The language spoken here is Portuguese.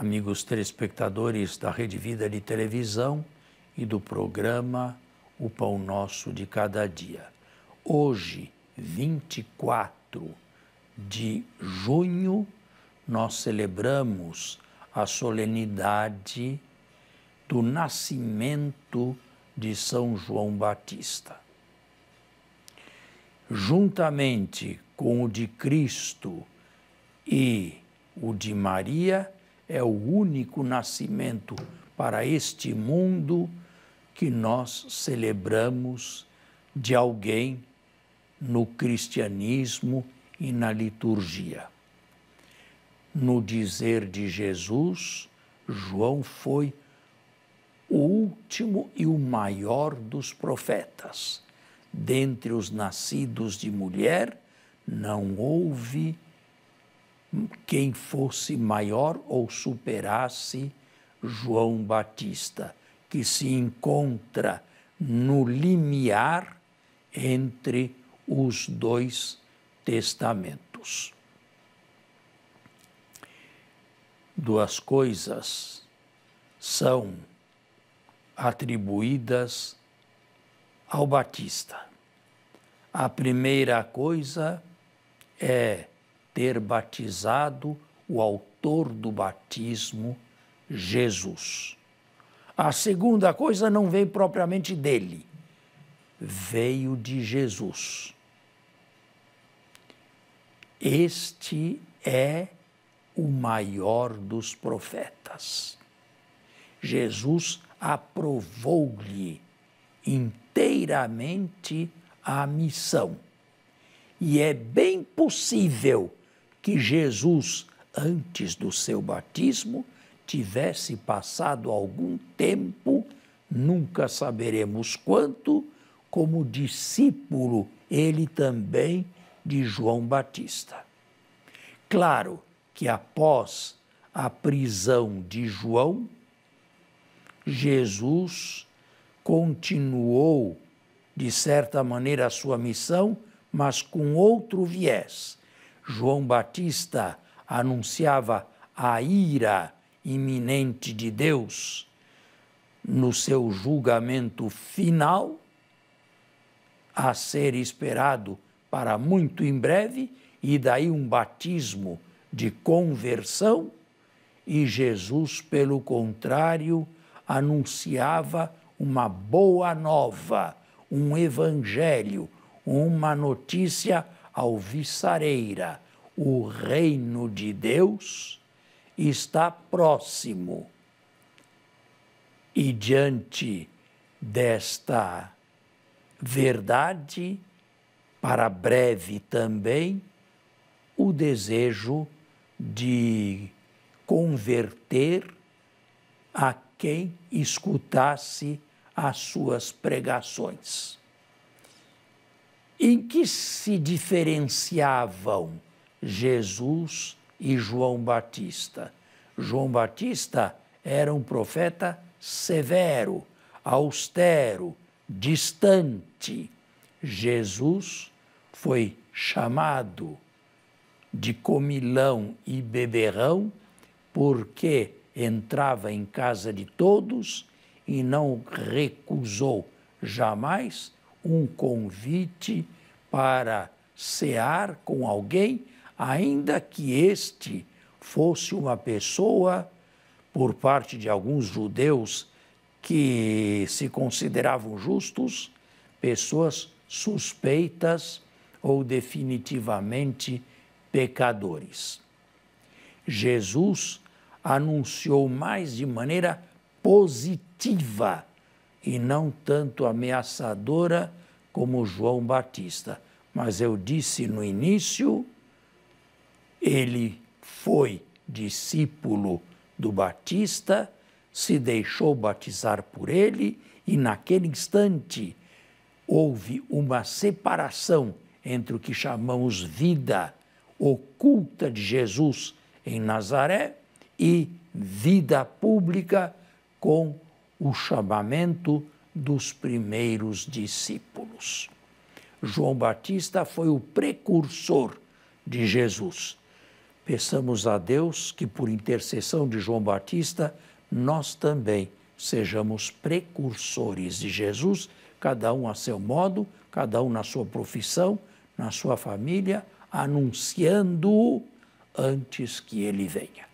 amigos telespectadores da Rede Vida de Televisão e do programa O Pão Nosso de Cada Dia. Hoje, 24 de junho, nós celebramos a solenidade do nascimento de São João Batista. Juntamente com o de Cristo e o de Maria, é o único nascimento para este mundo que nós celebramos de alguém no cristianismo e na liturgia. No dizer de Jesus, João foi o último e o maior dos profetas. Dentre os nascidos de mulher, não houve quem fosse maior ou superasse João Batista, que se encontra no limiar entre os dois testamentos. Duas coisas são atribuídas ao Batista. A primeira coisa é ter batizado o autor do batismo, Jesus. A segunda coisa não veio propriamente dele, veio de Jesus. Este é o maior dos profetas. Jesus aprovou-lhe inteiramente a missão. E é bem possível que Jesus, antes do seu batismo, tivesse passado algum tempo, nunca saberemos quanto, como discípulo, ele também de João Batista. Claro que após a prisão de João, Jesus continuou, de certa maneira, a sua missão, mas com outro viés. João Batista anunciava a ira iminente de Deus no seu julgamento final, a ser esperado para muito em breve, e daí um batismo de conversão, e Jesus, pelo contrário, anunciava uma boa nova, um evangelho, uma notícia alviçareira, o reino de Deus está próximo. E diante desta verdade, para breve também, o desejo de converter a quem escutasse as suas pregações. Em que se diferenciavam Jesus e João Batista? João Batista era um profeta severo, austero, distante. Jesus foi chamado de comilão e beberrão porque entrava em casa de todos e não recusou jamais um convite para cear com alguém, ainda que este fosse uma pessoa, por parte de alguns judeus que se consideravam justos, pessoas suspeitas ou definitivamente pecadores. Jesus anunciou mais de maneira positiva e não tanto ameaçadora como João Batista. Mas eu disse no início, ele foi discípulo do Batista, se deixou batizar por ele e naquele instante houve uma separação entre o que chamamos vida oculta de Jesus em Nazaré e vida pública com o chamamento dos primeiros discípulos. João Batista foi o precursor de Jesus. Peçamos a Deus que, por intercessão de João Batista, nós também sejamos precursores de Jesus, cada um a seu modo, cada um na sua profissão, na sua família, anunciando-o antes que ele venha.